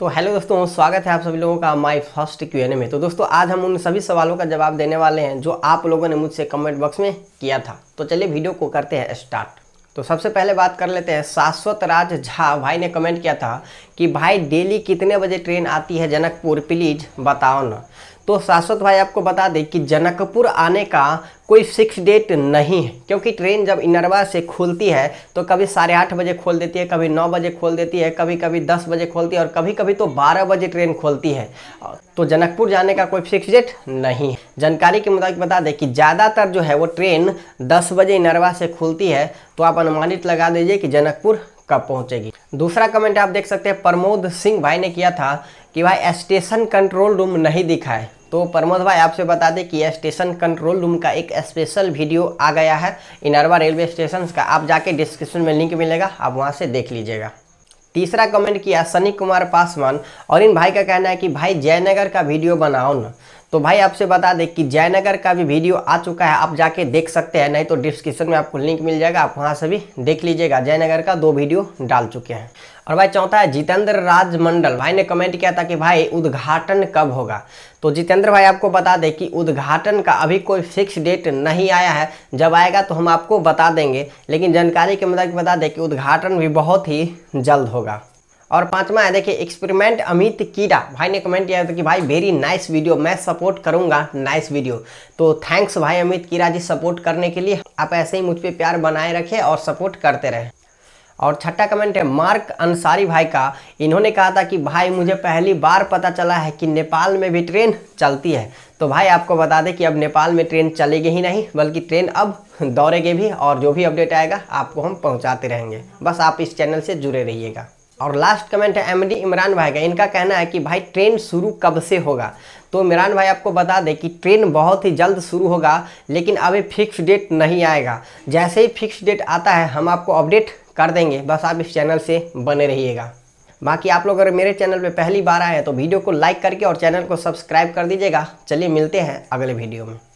तो हेलो दोस्तों स्वागत है आप सभी लोगों का माय फर्स्ट क्यू में तो दोस्तों आज हम उन सभी सवालों का जवाब देने वाले हैं जो आप लोगों ने मुझसे कमेंट बॉक्स में किया था तो चलिए वीडियो को करते हैं स्टार्ट तो सबसे पहले बात कर लेते हैं शाश्वत राज झा भाई ने कमेंट किया था कि भाई डेली कितने बजे ट्रेन आती है जनकपुर प्लीज़ बताओ ना तो शाश्वत भाई आपको बता दें कि जनकपुर आने का कोई फिक्स डेट नहीं है क्योंकि ट्रेन जब इनरवा से खुलती है तो कभी साढ़े आठ बजे खोल देती है कभी नौ बजे खोल देती है कभी कभी दस बजे खोलती है और कभी कभी तो बारह बजे ट्रेन खोलती है तो जनकपुर जाने का कोई फिक्स डेट नहीं है जानकारी के मुताबिक बता दें कि ज़्यादातर जो है वो ट्रेन दस बजे इनरवा से खुलती है तो आप अनुमानित लगा दीजिए कि जनकपुर कब पहुँचेगी दूसरा कमेंट आप देख सकते हैं प्रमोद सिंह भाई ने किया था कि भाई स्टेशन कंट्रोल रूम नहीं दिखा है तो प्रमोद भाई आपसे बता दें कि स्टेशन कंट्रोल रूम का एक स्पेशल वीडियो आ गया है इनरवा रेलवे स्टेशन का आप जाके डिस्क्रिप्शन में लिंक मिलेगा आप वहाँ से देख लीजिएगा तीसरा कमेंट किया सनी कुमार पासवान और इन भाई का कहना है कि भाई जयनगर का वीडियो बनाओ ना तो भाई आपसे बता दें कि जयनगर का भी वीडियो आ चुका है आप जाके देख सकते हैं नहीं तो डिस्क्रिप्शन में आपको लिंक मिल जाएगा आप वहाँ से भी देख लीजिएगा जयनगर का दो वीडियो डाल चुके हैं और भाई चौथा है जितेंद्र राज मंडल भाई ने कमेंट किया था कि भाई उद्घाटन कब होगा तो जितेंद्र भाई आपको बता दें कि उद्घाटन का अभी कोई फिक्स डेट नहीं आया है जब आएगा तो हम आपको बता देंगे लेकिन जानकारी के मुताबिक बता दें कि उद्घाटन भी बहुत ही जल्द होगा और पांचवा है देखिए एक्सपेरिमेंट अमित कीड़ा भाई ने कमेंट किया था तो कि भाई वेरी नाइस वीडियो मैं सपोर्ट करूंगा नाइस वीडियो तो थैंक्स भाई अमित कीड़ा जी सपोर्ट करने के लिए आप ऐसे ही मुझ पर प्यार बनाए रखें और सपोर्ट करते रहें और छठा कमेंट है मार्क अंसारी भाई का इन्होंने कहा था कि भाई मुझे पहली बार पता चला है कि नेपाल में भी ट्रेन चलती है तो भाई आपको बता दें कि अब नेपाल में ट्रेन चलेगी ही नहीं बल्कि ट्रेन अब दौड़ेगी भी और जो भी अपडेट आएगा आपको हम पहुंचाते रहेंगे बस आप इस चैनल से जुड़े रहिएगा और लास्ट कमेंट है एमडी इमरान भाई का इनका कहना है कि भाई ट्रेन शुरू कब से होगा तो इमरान भाई आपको बता दें कि ट्रेन बहुत ही जल्द शुरू होगा लेकिन अभी फिक्स डेट नहीं आएगा जैसे ही फिक्स डेट आता है हम आपको अपडेट कर देंगे बस आप इस चैनल से बने रहिएगा बाकी आप लोग अगर मेरे चैनल पर पहली बार आए हैं तो वीडियो को लाइक करके और चैनल को सब्सक्राइब कर दीजिएगा चलिए मिलते हैं अगले वीडियो में